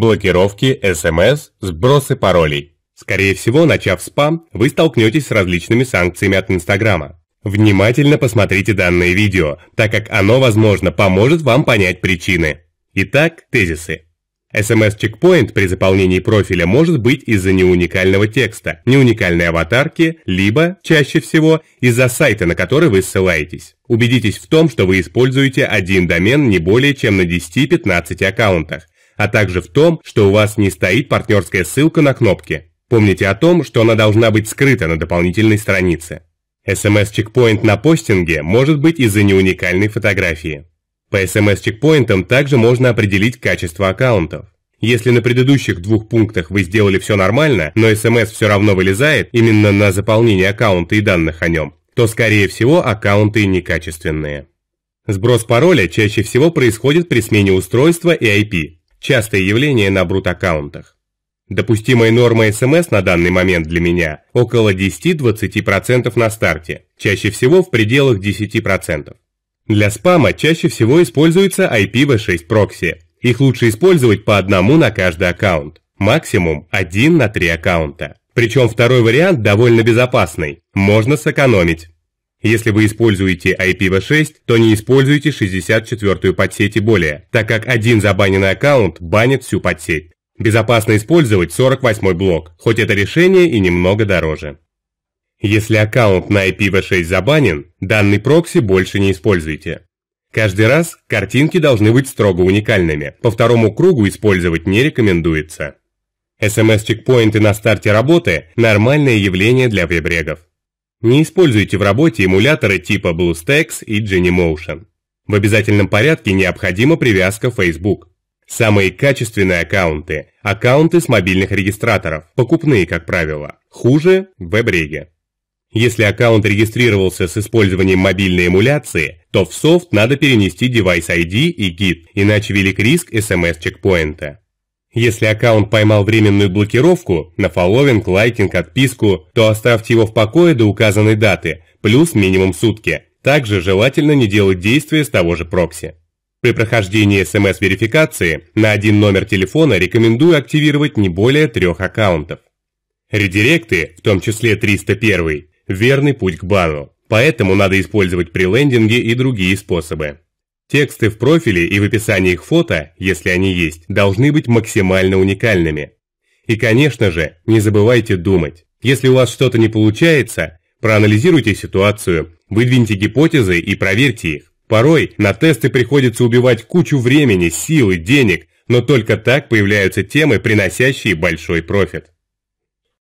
блокировки, СМС, эм сбросы паролей. Скорее всего, начав спам, вы столкнетесь с различными санкциями от Инстаграма. Внимательно посмотрите данное видео, так как оно, возможно, поможет вам понять причины. Итак, тезисы. СМС-чекпоинт эм при заполнении профиля может быть из-за неуникального текста, неуникальной аватарки, либо, чаще всего, из-за сайта, на который вы ссылаетесь. Убедитесь в том, что вы используете один домен не более чем на 10-15 аккаунтах а также в том, что у вас не стоит партнерская ссылка на кнопке. Помните о том, что она должна быть скрыта на дополнительной странице. SMS-чекпоинт на постинге может быть из-за неуникальной фотографии. По SMS-чекпоинтам также можно определить качество аккаунтов. Если на предыдущих двух пунктах вы сделали все нормально, но SMS все равно вылезает именно на заполнение аккаунта и данных о нем, то, скорее всего, аккаунты некачественные. Сброс пароля чаще всего происходит при смене устройства и IP частое явление на брут-аккаунтах. Допустимая норма СМС на данный момент для меня около 10-20% на старте, чаще всего в пределах 10%. Для спама чаще всего используется IPv6 прокси. Их лучше использовать по одному на каждый аккаунт, максимум один на три аккаунта. Причем второй вариант довольно безопасный, можно сэкономить. Если вы используете IPv6, то не используйте 64-ю подсеть и более, так как один забаненный аккаунт банит всю подсеть. Безопасно использовать 48-й блок, хоть это решение и немного дороже. Если аккаунт на IPv6 забанен, данный прокси больше не используйте. Каждый раз картинки должны быть строго уникальными, по второму кругу использовать не рекомендуется. SMS-чекпоинты на старте работы – нормальное явление для вебрегов. Не используйте в работе эмуляторы типа BlueStacks и Genymotion. В обязательном порядке необходима привязка Facebook. Самые качественные аккаунты – аккаунты с мобильных регистраторов, покупные, как правило. Хуже – в веб-реге. Если аккаунт регистрировался с использованием мобильной эмуляции, то в софт надо перенести Device ID и гид, иначе велик риск SMS-чекпоинта. Если аккаунт поймал временную блокировку на фолловинг, лайкинг, отписку, то оставьте его в покое до указанной даты, плюс минимум сутки. Также желательно не делать действия с того же прокси. При прохождении смс-верификации на один номер телефона рекомендую активировать не более трех аккаунтов. Редиректы, в том числе 301, верный путь к бану, поэтому надо использовать при лендинге и другие способы. Тексты в профиле и в описании их фото, если они есть, должны быть максимально уникальными. И, конечно же, не забывайте думать. Если у вас что-то не получается, проанализируйте ситуацию, выдвиньте гипотезы и проверьте их. Порой на тесты приходится убивать кучу времени, сил и денег, но только так появляются темы, приносящие большой профит.